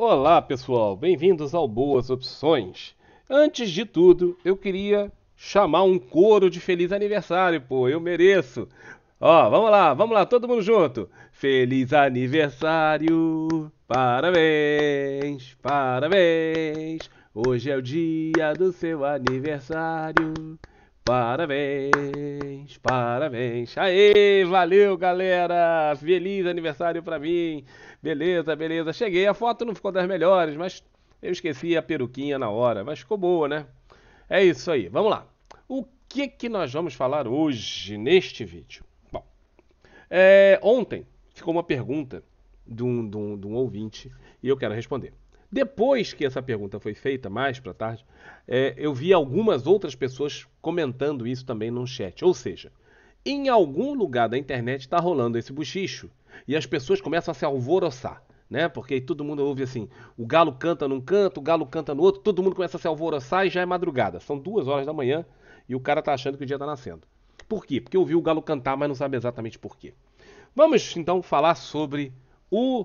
Olá, pessoal. Bem-vindos ao Boas Opções. Antes de tudo, eu queria chamar um coro de feliz aniversário, pô. Eu mereço. Ó, vamos lá, vamos lá, todo mundo junto. Feliz aniversário. Parabéns, parabéns. Hoje é o dia do seu aniversário. Parabéns, parabéns. Aê, valeu, galera. Feliz aniversário para mim. Beleza, beleza. Cheguei. A foto não ficou das melhores, mas eu esqueci a peruquinha na hora, mas ficou boa, né? É isso aí. Vamos lá. O que que nós vamos falar hoje neste vídeo? Bom, é, ontem ficou uma pergunta de um, de um, de um ouvinte e eu quero responder. Depois que essa pergunta foi feita, mais para tarde, é, eu vi algumas outras pessoas comentando isso também no chat. Ou seja, em algum lugar da internet está rolando esse buchicho e as pessoas começam a se alvoroçar. Né? Porque todo mundo ouve assim: o galo canta num canto, o galo canta no outro, todo mundo começa a se alvoroçar e já é madrugada. São duas horas da manhã e o cara tá achando que o dia está nascendo. Por quê? Porque ouviu o galo cantar, mas não sabe exatamente por quê. Vamos então falar sobre o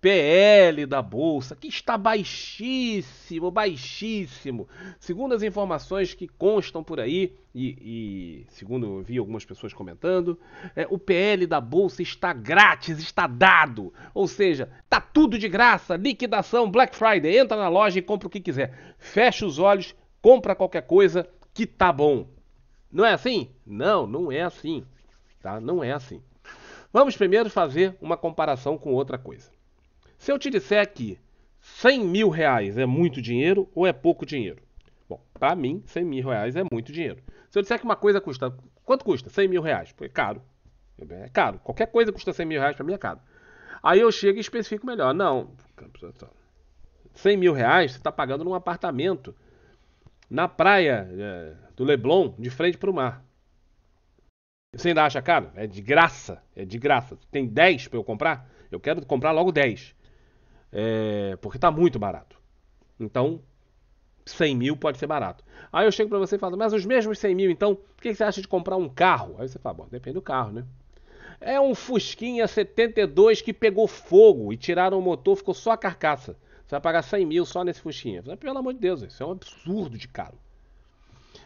PL da bolsa, que está baixíssimo, baixíssimo. Segundo as informações que constam por aí, e, e segundo eu vi algumas pessoas comentando, é, o PL da bolsa está grátis, está dado. Ou seja, tá tudo de graça, liquidação, Black Friday. Entra na loja e compra o que quiser. Fecha os olhos, compra qualquer coisa que tá bom. Não é assim? Não, não é assim. Tá? Não é assim. Vamos primeiro fazer uma comparação com outra coisa. Se eu te disser que 100 mil reais é muito dinheiro ou é pouco dinheiro? Bom, para mim, 100 mil reais é muito dinheiro. Se eu disser que uma coisa custa. Quanto custa? 100 mil reais. É caro. É caro. Qualquer coisa custa 100 mil reais, para mim é caro. Aí eu chego e especifico melhor. Não, 100 mil reais você está pagando num apartamento na praia é, do Leblon, de frente para o mar. Você ainda acha caro? É de graça. É de graça. Tem 10 para eu comprar? Eu quero comprar logo 10. É, porque tá muito barato. Então, 100 mil pode ser barato. Aí eu chego para você e falo, mas os mesmos 100 mil, então, o que você acha de comprar um carro? Aí você fala, bom, depende do carro, né? É um Fusquinha 72 que pegou fogo e tiraram o motor, ficou só a carcaça. Você vai pagar 100 mil só nesse Fusquinha. Falo, Pelo amor de Deus, isso é um absurdo de caro.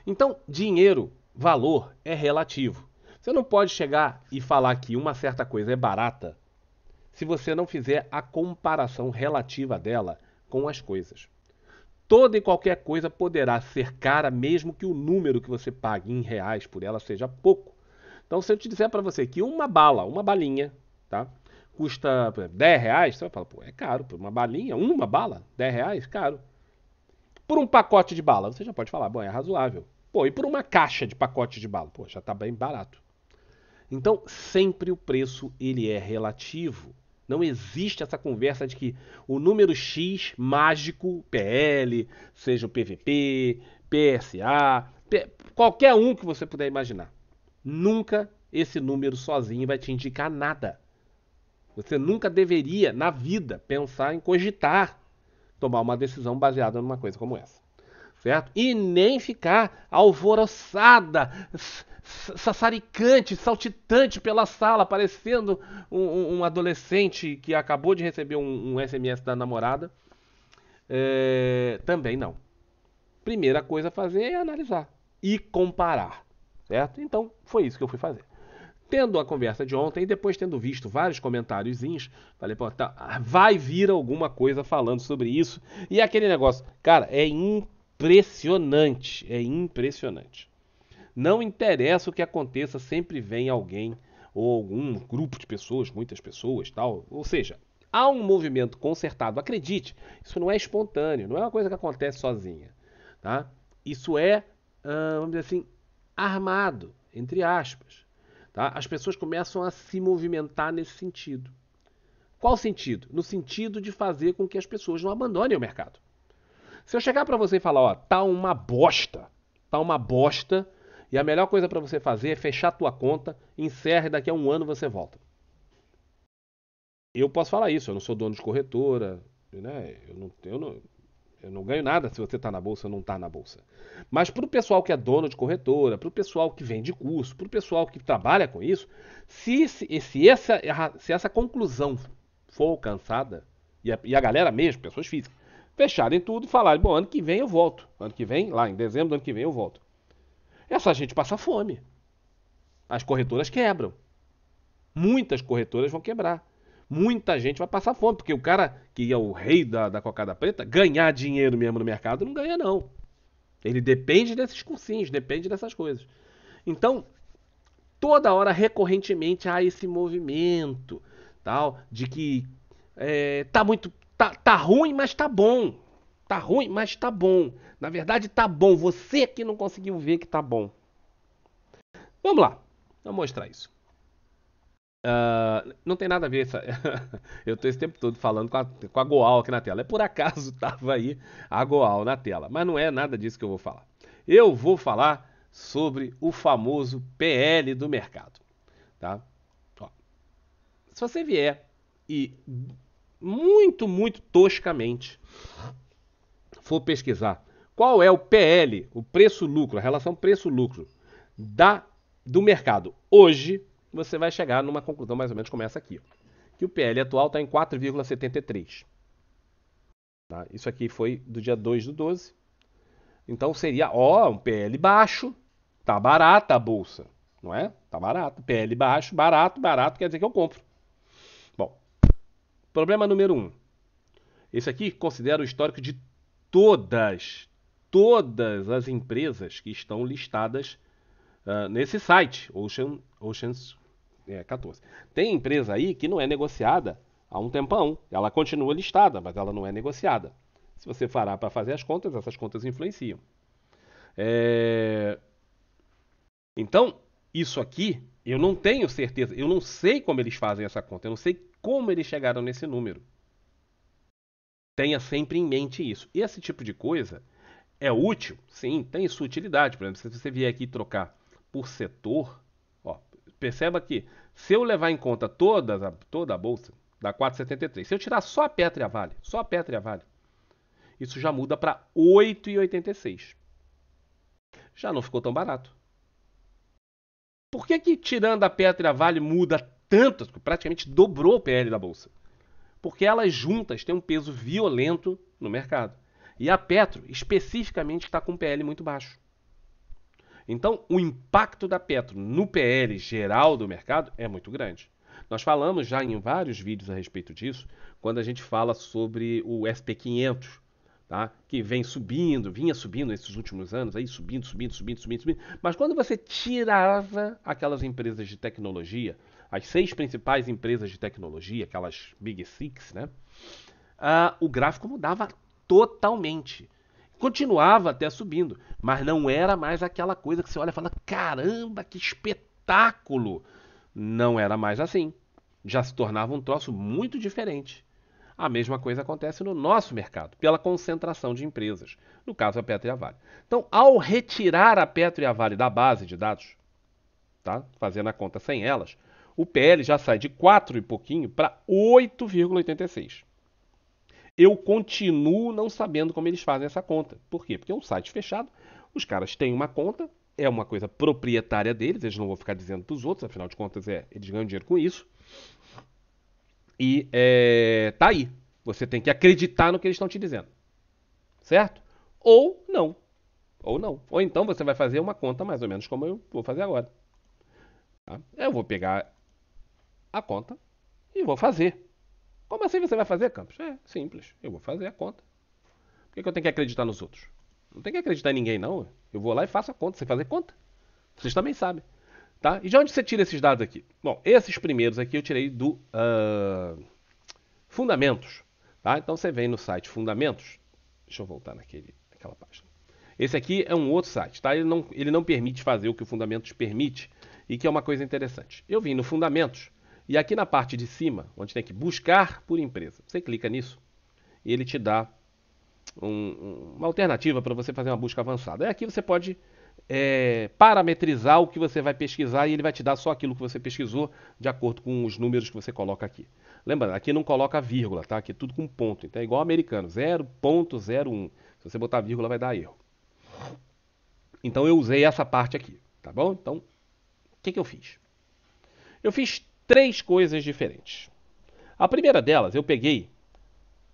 Então, dinheiro, valor, é relativo. Você não pode chegar e falar que uma certa coisa é barata se você não fizer a comparação relativa dela com as coisas. Toda e qualquer coisa poderá ser cara, mesmo que o número que você pague em reais por ela seja pouco. Então, se eu te disser para você que uma bala, uma balinha, tá? Custa 10 reais, você vai falar, pô, é caro, por uma balinha, uma bala, 10 reais, caro. Por um pacote de bala, você já pode falar, bom, é razoável. Pô, e por uma caixa de pacote de bala, pô, já está bem barato. Então, sempre o preço ele é relativo. Não existe essa conversa de que o número X mágico, PL, seja o PVP, PSA, P... qualquer um que você puder imaginar. Nunca esse número sozinho vai te indicar nada. Você nunca deveria, na vida, pensar em cogitar tomar uma decisão baseada numa coisa como essa certo? E nem ficar alvoroçada, sassaricante, saltitante pela sala, parecendo um, um, adolescente que acabou de receber um, um SMS da namorada. É, também não. Primeira coisa a fazer é analisar e comparar, certo? Então foi isso que eu fui fazer. Tendo a conversa de ontem e depois tendo visto vários comentáriozinhos, falei, pô, tá, vai vir alguma coisa falando sobre isso. E aquele negócio, cara, é impressionante, é impressionante. Não interessa o que aconteça, sempre vem alguém ou algum grupo de pessoas, muitas pessoas, tal. Ou seja, há um movimento consertado. Acredite, isso não é espontâneo, não é uma coisa que acontece sozinha, tá? Isso é, ah, vamos dizer assim, armado, entre aspas. Tá? As pessoas começam a se movimentar nesse sentido. Qual sentido? No sentido de fazer com que as pessoas não abandonem o mercado. Se eu chegar para você e falar, ó, tá uma bosta, tá uma bosta, e a melhor coisa para você fazer é fechar a tua conta, encerre daqui a um ano você volta. Eu posso falar isso, eu não sou dono de corretora, né? Eu não, eu não, eu não ganho nada se você está na bolsa ou não está na bolsa. Mas para o pessoal que é dono de corretora, para o pessoal que vende curso, para o pessoal que trabalha com isso, se, se, se, essa, se essa conclusão for alcançada, e a, e a galera mesmo, pessoas físicas, fecharem tudo e falarem: bom, ano que vem eu volto. Ano que vem, lá em dezembro do ano que vem eu volto essa é gente passa fome. As corretoras quebram. Muitas corretoras vão quebrar. Muita gente vai passar fome, porque o cara que é o rei da, da cocada preta, ganhar dinheiro mesmo no mercado não ganha, não. Ele depende desses cursinhos, depende dessas coisas. Então, toda hora recorrentemente há esse movimento tal de que é, tá muito tá, tá ruim mas tá bom Tá ruim, mas tá bom. Na verdade, tá bom. Você é que não conseguiu ver que tá bom. Vamos lá. Vou mostrar isso. Uh, não tem nada a ver. Essa... eu tô esse tempo todo falando com a, com a, Goal aqui na tela. É por acaso tava aí a Goal na tela. Mas não é nada disso que eu vou falar. Eu vou falar sobre o famoso PL do mercado. Tá? Ó. se você vier e muito, muito toscamente for pesquisar qual é o PL, o preço-lucro, a relação preço-lucro da do mercado hoje, você vai chegar numa conclusão mais ou menos como essa aqui, que o PL atual está em 4,73. Tá? Isso aqui foi do dia 2 do 12. Então seria, ó, um PL baixo, tá barata a bolsa, não é? Tá barato, PL baixo, barato, barato quer dizer que eu compro. Bom, problema número 1. Um. Esse aqui considera o histórico de todas, todas as empresas que estão listadas uh, nesse site, Ocean, Oceans é, 14. Tem empresa aí que não é negociada há um tempão. Ela continua listada, mas ela não é negociada. Se você fará para fazer as contas, essas contas influenciam. É... Então, isso aqui, eu não tenho certeza, eu não sei como eles fazem essa conta, eu não sei como eles chegaram nesse número. Tenha sempre em mente isso. E esse tipo de coisa é útil? Sim, tem sua utilidade. Por exemplo, se você vier aqui trocar por setor, ó, perceba que se eu levar em conta a, toda a bolsa, dá 4,73. Se eu tirar só a Petria Vale, só a Petria Vale, isso já muda para 8,86. Já não ficou tão barato. Por que, que tirando a Petria Vale muda tanto? Praticamente dobrou o PL da bolsa porque elas juntas têm um peso violento no mercado. E a Petro, especificamente, está com um PL muito baixo. Então, o impacto da Petro no PL geral do mercado é muito grande. Nós falamos já em vários vídeos a respeito disso, quando a gente fala sobre o SP500, tá? que vem subindo, vinha subindo esses últimos anos, aí subindo, subindo, subindo, subindo, subindo. Mas quando você tirava aquelas empresas de tecnologia, as seis principais empresas de tecnologia, aquelas Big Six, né? Ah, o gráfico mudava totalmente. Continuava até subindo, mas não era mais aquela coisa que você olha e fala: caramba, que espetáculo! Não era mais assim. Já se tornava um troço muito diferente. A mesma coisa acontece no nosso mercado, pela concentração de empresas, no caso a Petro e a Vale. Então, ao retirar a Petro e a Vale da base de dados, tá? fazendo a conta sem elas, o PL já sai de 4 e pouquinho para 8,86. Eu continuo não sabendo como eles fazem essa conta. Por quê? Porque é um site fechado, os caras têm uma conta, é uma coisa proprietária deles, eles não vão ficar dizendo para os outros, afinal de contas, é, eles ganham dinheiro com isso. E é, tá aí. Você tem que acreditar no que eles estão te dizendo. Certo? Ou não. Ou não. Ou então você vai fazer uma conta mais ou menos como eu vou fazer agora. Tá? Eu vou pegar a conta e vou fazer. Como assim você vai fazer, Campos? É simples, eu vou fazer a conta. Por que, que eu tenho que acreditar nos outros? Não tem que acreditar em ninguém, não. Eu vou lá e faço a conta, sem fazer conta. Vocês também sabem. Tá? E de onde você tira esses dados aqui? Bom, esses primeiros aqui eu tirei do uh, Fundamentos. Tá? Então você vem no site Fundamentos. Deixa eu voltar naquele, naquela página. Esse aqui é um outro site, tá? Ele não, ele não permite fazer o que o Fundamentos permite e que é uma coisa interessante. Eu vim no Fundamentos e aqui na parte de cima, onde tem que buscar por empresa, você clica nisso e ele te dá um, uma alternativa para você fazer uma busca avançada. E é aqui você pode é, parametrizar o que você vai pesquisar e ele vai te dar só aquilo que você pesquisou de acordo com os números que você coloca aqui. Lembrando, aqui não coloca vírgula, tá? Aqui é tudo com ponto. Então é igual ao americano, 0.01. Se você botar vírgula vai dar erro. Então eu usei essa parte aqui, tá bom? Então, o que, que eu fiz? Eu fiz três coisas diferentes. A primeira delas, eu peguei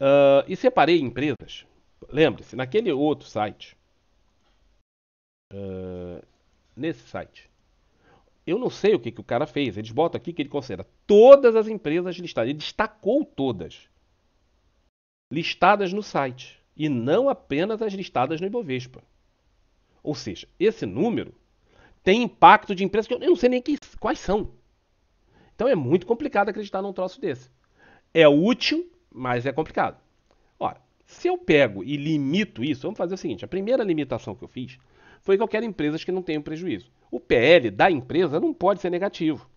uh, e separei empresas. Lembre-se, naquele outro site, uh, nesse site, eu não sei o que, que o cara fez. Eles botam aqui que ele considera todas as empresas listadas. Ele destacou todas listadas no site e não apenas as listadas no Ibovespa. Ou seja, esse número tem impacto de empresas que eu não sei nem que, quais são. Então é muito complicado acreditar num troço desse. É útil, mas é complicado. Ora, se eu pego e limito isso, vamos fazer o seguinte: a primeira limitação que eu fiz foi que eu quero empresas que não tenham prejuízo. O PL da empresa não pode ser negativo.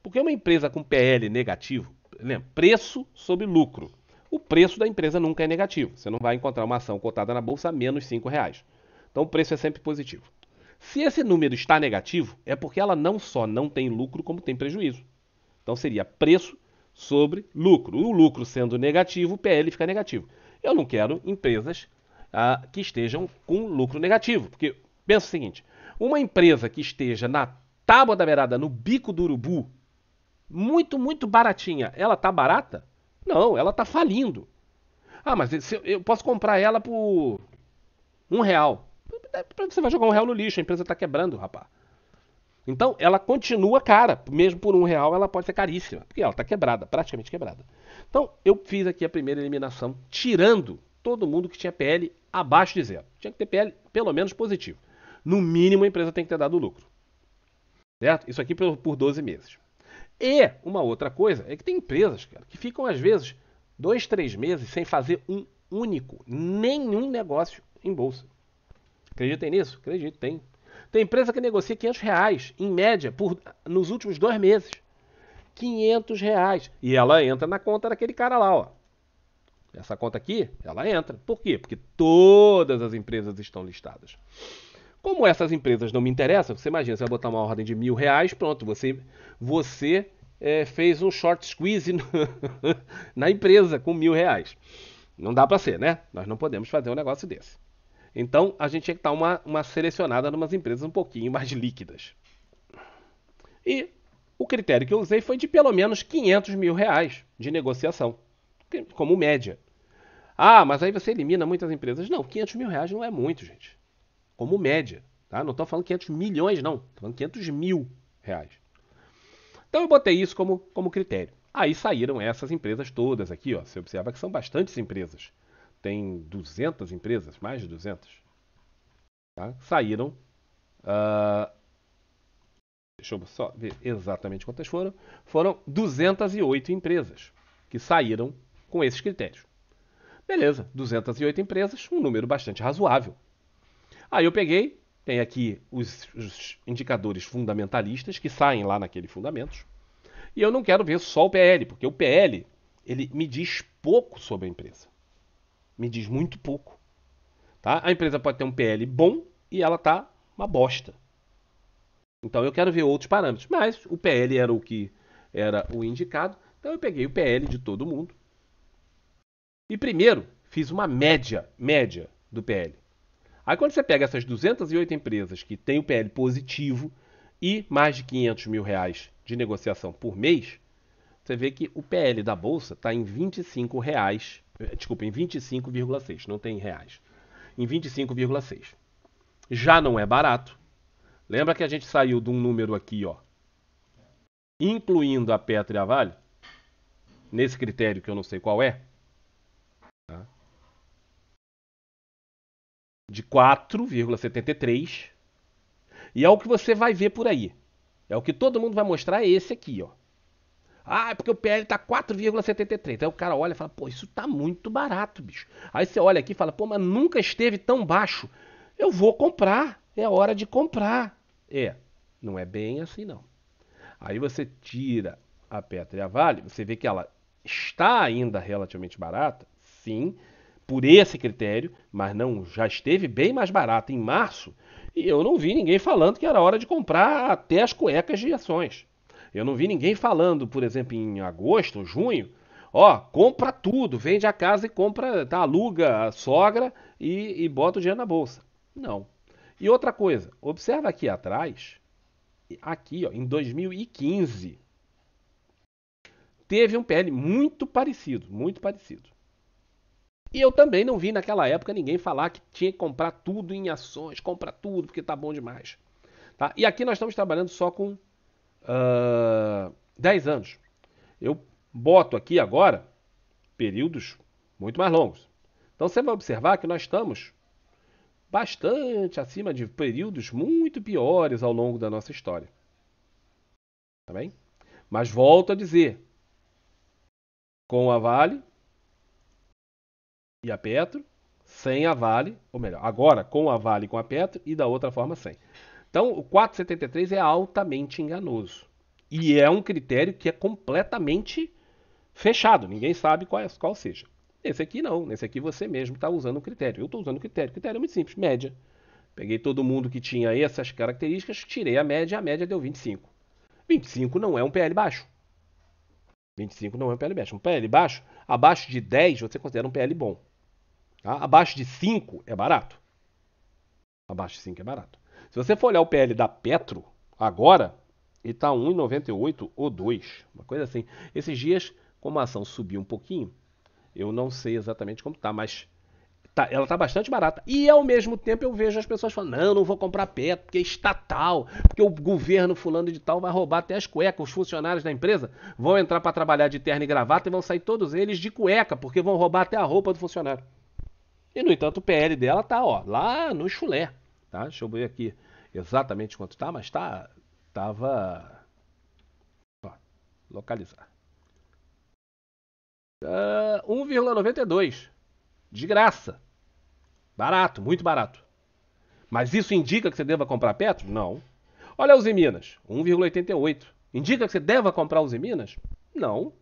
Porque uma empresa com PL negativo, lembra, preço sobre lucro. O preço da empresa nunca é negativo. Você não vai encontrar uma ação cotada na bolsa a menos R$ reais. Então o preço é sempre positivo. Se esse número está negativo, é porque ela não só não tem lucro, como tem prejuízo. Então seria preço sobre lucro. O lucro sendo negativo, o PL fica negativo. Eu não quero empresas ah, que estejam com lucro negativo, porque pensa o seguinte: uma empresa que esteja na tábua da beirada, no bico do urubu, muito, muito baratinha, ela tá barata? Não, ela tá falindo. Ah, mas eu posso comprar ela por um real. Você vai jogar um real no lixo, a empresa está quebrando, rapaz. Então, ela continua cara, mesmo por um real ela pode ser caríssima, porque ela está quebrada, praticamente quebrada. Então, eu fiz aqui a primeira eliminação, tirando todo mundo que tinha PL abaixo de zero. Tinha que ter PL pelo menos positivo. No mínimo, a empresa tem que ter dado lucro. Certo? Isso aqui por, por 12 meses. E uma outra coisa é que tem empresas cara, que ficam, às vezes, dois, três meses sem fazer um único, nenhum negócio em bolsa. Acreditem nisso? Acredito, tem tem empresa que negocia 500 reais, em média, por, nos últimos dois meses. 500 reais. E ela entra na conta daquele cara lá, ó. Essa conta aqui, ela entra. Por quê? Porque todas as empresas estão listadas. Como essas empresas não me interessam, você imagina, você vai botar uma ordem de mil reais, pronto, você, você é, fez um short squeeze no, na empresa com mil reais. Não dá para ser, né? Nós não podemos fazer um negócio desse. Então a gente tinha que estar uma, uma selecionada em umas empresas um pouquinho mais líquidas. E o critério que eu usei foi de pelo menos 500 mil reais de negociação, como média. Ah, mas aí você elimina muitas empresas. Não, 500 mil reais não é muito, gente. Como média. Tá? Não estou falando 500 milhões, não. Estou falando 500 mil reais. Então eu botei isso como, como critério. Aí saíram essas empresas todas aqui. Ó. Você observa que são bastantes empresas tem 200 empresas, mais de 200, tá? saíram. Uh, deixa eu só ver exatamente quantas foram. Foram 208 empresas que saíram com esses critérios. Beleza, 208 empresas, um número bastante razoável. Aí eu peguei, tem aqui os, os indicadores fundamentalistas que saem lá naquele fundamentos. E eu não quero ver só o PL, porque o PL ele me diz pouco sobre a empresa me diz muito pouco. Tá? A empresa pode ter um PL bom e ela tá uma bosta. Então eu quero ver outros parâmetros, mas o PL era o que era o indicado, então eu peguei o PL de todo mundo. E primeiro fiz uma média, média do PL. Aí quando você pega essas 208 empresas que têm o PL positivo e mais de 500 mil reais de negociação por mês, você vê que o PL da bolsa está em 25 reais é, desculpa, em 25,6, não tem reais. Em 25,6. Já não é barato. Lembra que a gente saiu de um número aqui, ó. Incluindo a Petra e a Vale, nesse critério que eu não sei qual é, tá? de 4,73. E é o que você vai ver por aí. É o que todo mundo vai mostrar é esse aqui, ó. Ah, é porque o PL tá 4,73. Aí o cara olha e fala, pô, isso tá muito barato, bicho. Aí você olha aqui e fala, pô, mas nunca esteve tão baixo. Eu vou comprar, é hora de comprar. É, não é bem assim não. Aí você tira a Petra e a Vale, você vê que ela está ainda relativamente barata, sim, por esse critério, mas não já esteve bem mais barata em março, e eu não vi ninguém falando que era hora de comprar até as cuecas de ações. Eu não vi ninguém falando, por exemplo, em agosto, junho, ó, compra tudo, vende a casa e compra, tá, aluga a sogra e, e bota o dinheiro na bolsa. Não. E outra coisa, observa aqui atrás, aqui, ó, em 2015, teve um PL muito parecido, muito parecido. E eu também não vi naquela época ninguém falar que tinha que comprar tudo em ações, compra tudo porque tá bom demais. Tá? E aqui nós estamos trabalhando só com uh, ah, 10 anos. Eu boto aqui agora períodos muito mais longos. Então você vai observar que nós estamos bastante acima de períodos muito piores ao longo da nossa história. Tá bem? Mas volto a dizer, com a Vale e a Petro, sem a Vale, ou melhor, agora com a Vale e com a Petro e da outra forma sem. Então, o 473 é altamente enganoso. E é um critério que é completamente fechado, ninguém sabe qual, é, qual seja. Nesse aqui não, nesse aqui você mesmo está usando o critério. Eu estou usando o critério, o critério é muito simples, média. Peguei todo mundo que tinha essas características, tirei a média, a média deu 25. 25 não é um PL baixo. 25 não é um PL baixo. Um PL baixo, abaixo de 10 você considera um PL bom. Tá? Abaixo de 5 é barato. Abaixo de 5 é barato. Se você for olhar o PL da Petro agora, ele está 1,98 ou 2, uma coisa assim. Esses dias, como a ação subiu um pouquinho, eu não sei exatamente como está, mas tá, ela está bastante barata. E ao mesmo tempo eu vejo as pessoas falando: não, não vou comprar Petro, porque é estatal, porque o governo fulano de tal vai roubar até as cuecas. Os funcionários da empresa vão entrar para trabalhar de terno e gravata e vão sair todos eles de cueca, porque vão roubar até a roupa do funcionário. E no entanto, o PL dela tá ó, lá no chulé. Tá? Deixa eu ver aqui exatamente quanto tá, mas tá tava ó, localizar. Uh, ah, 1,92 de graça. Barato, muito barato. Mas isso indica que você deva comprar Petro? Não. Olha os em Minas, 1,88. Indica que você deva comprar os em Minas? Não.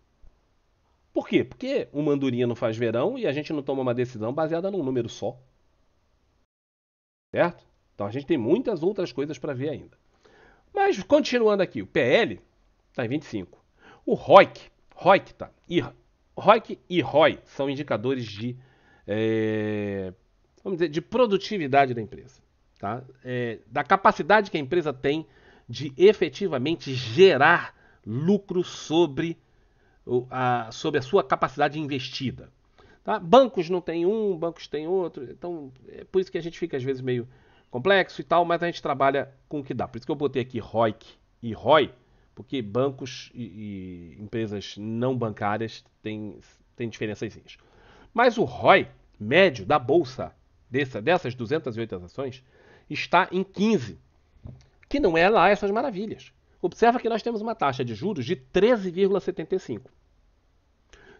Por quê? Porque o Mandurinha não faz verão e a gente não toma uma decisão baseada num número só. Certo? Então a gente tem muitas outras coisas para ver ainda. Mas continuando aqui, o PL está em 25. O ROIC, ROIC tá, e, ROIC e ROI são indicadores de, é, vamos dizer, de produtividade da empresa, tá? É, da capacidade que a empresa tem de efetivamente gerar lucro sobre a, sobre a sua capacidade investida. Tá? Bancos não tem um, bancos tem outro, então é por isso que a gente fica às vezes meio complexo e tal, mas a gente trabalha com o que dá. Por isso que eu botei aqui ROIC e ROI, porque bancos e, e empresas não bancárias têm, têm diferençazinhas. Mas o ROI médio da bolsa, dessa, dessas 208 ações, está em 15, que não é lá essas maravilhas. Observa que nós temos uma taxa de juros de 13,75.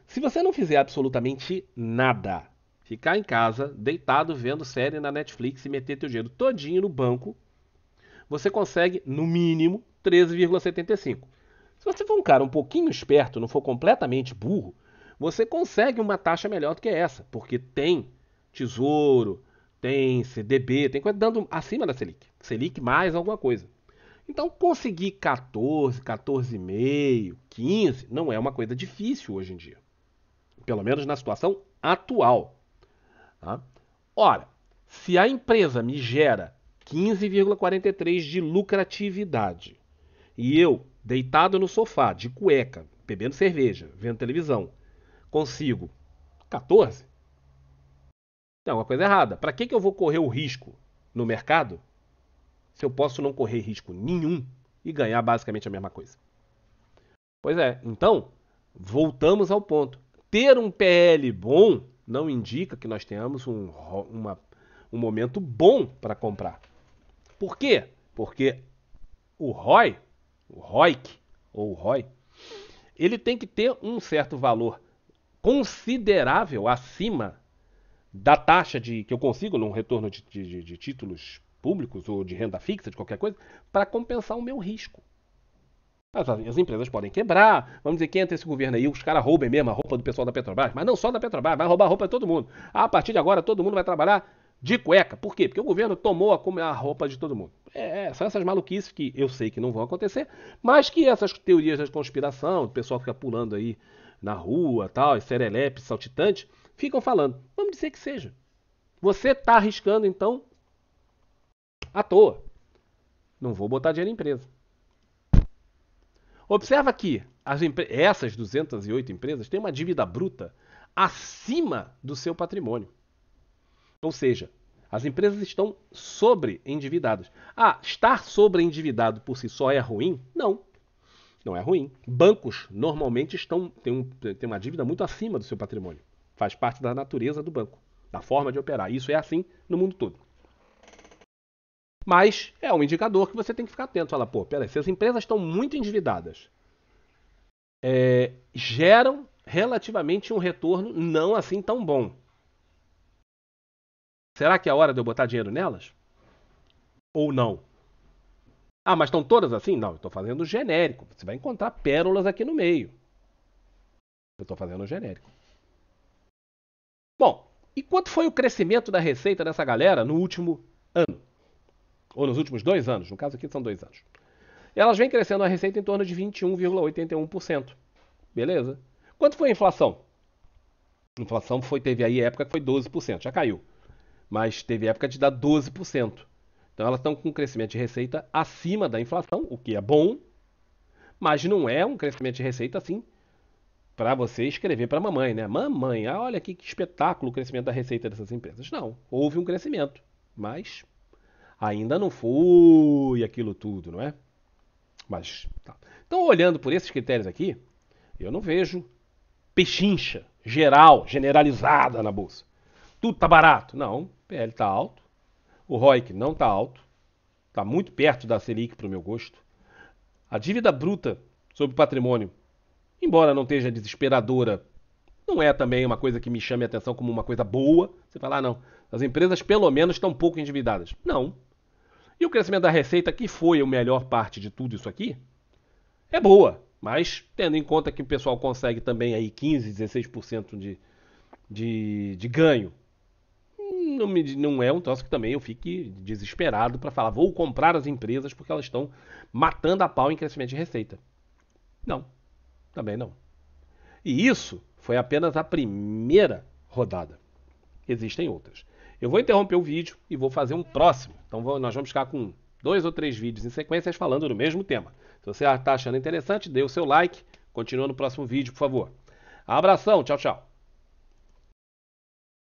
Se você não fizer absolutamente nada, ficar em casa, deitado, vendo série na Netflix e meter teu dinheiro todinho no banco, você consegue, no mínimo, 13,75. Se você for um cara um pouquinho esperto, não for completamente burro, você consegue uma taxa melhor do que essa, porque tem tesouro, tem CDB, tem coisa dando acima da Selic. Selic mais alguma coisa. Então, conseguir 14, 14,5, 15 não é uma coisa difícil hoje em dia. Pelo menos na situação atual. Tá? Ora, se a empresa me gera 15,43 de lucratividade e eu, deitado no sofá, de cueca, bebendo cerveja, vendo televisão, consigo 14, tem alguma coisa errada. Para que, que eu vou correr o risco no mercado se eu posso não correr risco nenhum e ganhar basicamente a mesma coisa? Pois é, então, voltamos ao ponto. Ter um PL bom não indica que nós tenhamos um, uma, um momento bom para comprar. Por quê? Porque o ROI, o ROIC ou o ROI, ele tem que ter um certo valor considerável acima da taxa de que eu consigo num retorno de, de, de títulos públicos ou de renda fixa, de qualquer coisa, para compensar o meu risco. As, as, empresas podem quebrar. Vamos dizer que entra esse governo aí, os caras roubem mesmo a roupa do pessoal da Petrobras, mas não só da Petrobras, vai roubar a roupa de todo mundo. A partir de agora, todo mundo vai trabalhar de cueca. Por quê? Porque o governo tomou a, a roupa de todo mundo. É, é, são essas maluquices que eu sei que não vão acontecer, mas que essas teorias da conspiração, o pessoal fica pulando aí na rua, tal, e serelepe, saltitante, ficam falando. Vamos dizer que seja. Você está arriscando, então, à toa. Não vou botar dinheiro em empresa. Observa que essas 208 empresas têm uma dívida bruta acima do seu patrimônio. Ou seja, as empresas estão sobreendividadas. Ah, estar sobreendividado por si só é ruim? Não. Não é ruim. Bancos normalmente estão têm, um, têm uma dívida muito acima do seu patrimônio. Faz parte da natureza do banco, da forma de operar. Isso é assim no mundo todo. Mas é um indicador que você tem que ficar atento. Fala, pô, peraí, se as empresas estão muito endividadas, é, geram relativamente um retorno não assim tão bom. Será que é a hora de eu botar dinheiro nelas? Ou não? Ah, mas estão todas assim? Não, eu estou fazendo genérico. Você vai encontrar pérolas aqui no meio. Eu estou fazendo genérico. Bom, e quanto foi o crescimento da receita dessa galera no último ano? ou nos últimos dois anos, no caso aqui são dois anos, elas vêm crescendo a receita em torno de 21,81%. Beleza? Quanto foi a inflação? A inflação foi, teve aí época que foi 12%, já caiu. Mas teve época de dar 12%. Então elas estão com um crescimento de receita acima da inflação, o que é bom, mas não é um crescimento de receita assim para você escrever para a mamãe, né? Mamãe, ah, olha que espetáculo o crescimento da receita dessas empresas. Não, houve um crescimento, mas ainda não foi aquilo tudo, não é? Mas tá. Então, olhando por esses critérios aqui, eu não vejo pechincha geral, generalizada na bolsa. Tudo tá barato. Não, PL tá alto. O ROIC não tá alto. Tá muito perto da Selic para o meu gosto. A dívida bruta sobre patrimônio, embora não esteja desesperadora, não é também uma coisa que me chame a atenção como uma coisa boa. Você fala, ah, não, as empresas pelo menos estão pouco endividadas. Não, e o crescimento da receita, que foi a melhor parte de tudo isso aqui, é boa. Mas tendo em conta que o pessoal consegue também aí 15, 16% de, de, de ganho, não, me, não é um troço que também eu fique desesperado para falar, vou comprar as empresas porque elas estão matando a pau em crescimento de receita. Não, também não. E isso foi apenas a primeira rodada. Existem outras. Eu vou interromper o vídeo e vou fazer um próximo. Então vou, nós vamos ficar com dois ou três vídeos em sequências falando do mesmo tema. Se você está achando interessante, dê o seu like. Continua no próximo vídeo, por favor. Abração, tchau, tchau.